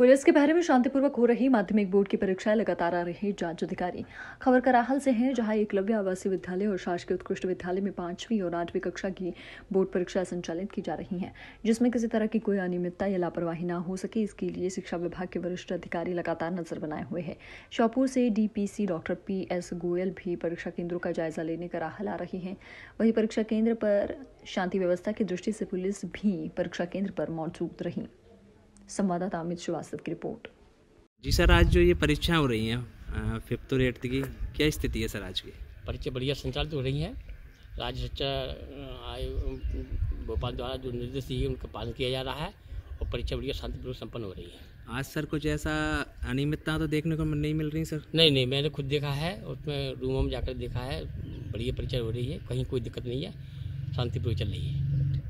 police के पहरे में शांतिपूर्वक हो रही माध्यमिक बोर्ड की परीक्षाएं लगातार आ रही जांच अधिकारी खबर कराहल से है जहां एकलव्य आवासीय विद्यालय और शासकीय उत्कृष्ट विद्यालय में पांचवीं और आठवीं कक्षा की बोर्ड परीक्षा संचालित की जा रही है जिसमें किसी तरह की कोई अनियमितता या लापरवाही न हो सके इसके लिए शिक्षा विभाग के वरिष्ठ अधिकारी लगातार नजर बनाए हुए हैं श्योपुर से DPC doctor P S Goyal भी परीक्षा केंद्रों का जायजा लेने कराहल आ रही है वही परीक्षा केंद्र पर शांति व्यवस्था की दृष्टि से पुलिस भी परीक्षा केंद्र पर मौजूद रही संवाददाता अमित श्रीवास्तव की रिपोर्ट जी सर आज जो ये परीक्षाएं हो रही हैं फिफ्थ और एट्थ की क्या स्थिति है सर आज की परीक्षा बढ़िया संचालित हो रही हैं राज्य शिक्षा आयोग भोपाल द्वारा जो निर्देश दिए उनका पालन किया जा रहा है और परीक्षा बढ़िया शांतिपूर्वक संपन्न हो रही है आज सर कुछ ऐसा अनियमितता तो देखने को नहीं मिल रही सर नहीं नहीं मैंने खुद देखा है उसमें रूमों में जाकर देखा है बढ़िया परीक्षा हो रही है कहीं कोई दिक्कत नहीं है शांतिपूर्वक चल रही है